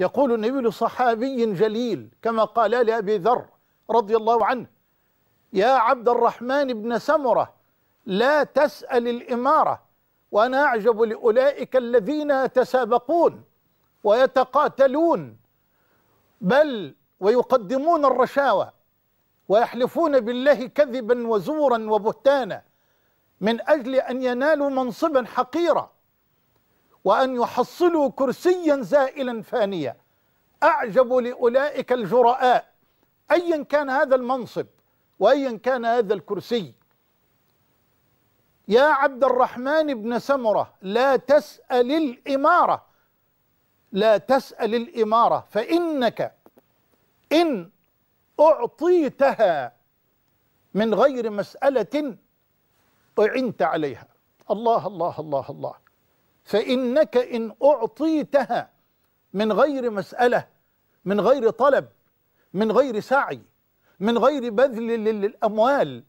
يقول النبي لصحابي جليل كما قال لأبي ذر رضي الله عنه يا عبد الرحمن بن سمرة لا تسأل الإمارة وأنا أعجب لأولئك الذين يتسابقون ويتقاتلون بل ويقدمون الرشاوى ويحلفون بالله كذبا وزورا وبهتانا من أجل أن ينالوا منصبا حقيرا وأن يحصلوا كرسيا زائلا فانيا أعجب لأولئك الجرآء أيا كان هذا المنصب وأيا كان هذا الكرسي يا عبد الرحمن بن سمرة لا تسأل الإمارة لا تسأل الإمارة فإنك إن أعطيتها من غير مسألة أعنت عليها الله الله الله الله فإنك إن أعطيتها من غير مسألة من غير طلب من غير سعي من غير بذل للأموال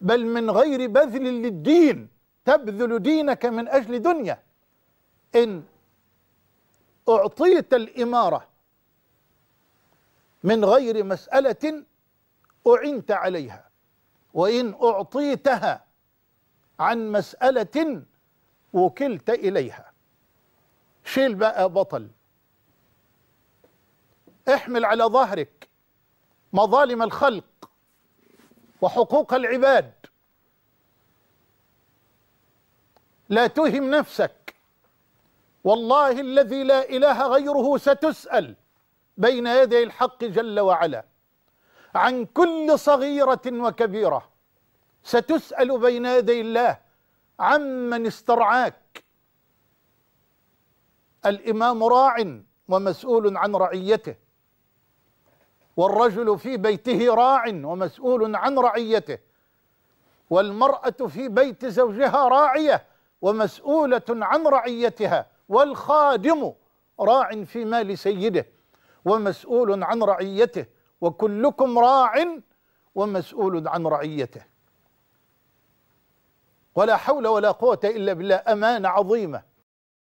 بل من غير بذل للدين تبذل دينك من أجل دنيا إن أعطيت الإمارة من غير مسألة أعنت عليها وإن أعطيتها عن مسألة وكلت إليها شيل بقى بطل احمل على ظهرك مظالم الخلق وحقوق العباد لا تهم نفسك والله الذي لا إله غيره ستسأل بين يدي الحق جل وعلا عن كل صغيرة وكبيرة ستسأل بين يدي الله عمن استرعاك الامام راع ومسؤول عن رعيته والرجل في بيته راع ومسؤول عن رعيته والمراه في بيت زوجها راعيه ومسؤوله عن رعيتها والخادم راع في مال سيده ومسؤول عن رعيته وكلكم راع ومسؤول عن رعيته ولا حول ولا قوة إلا بالله أمانة عظيمة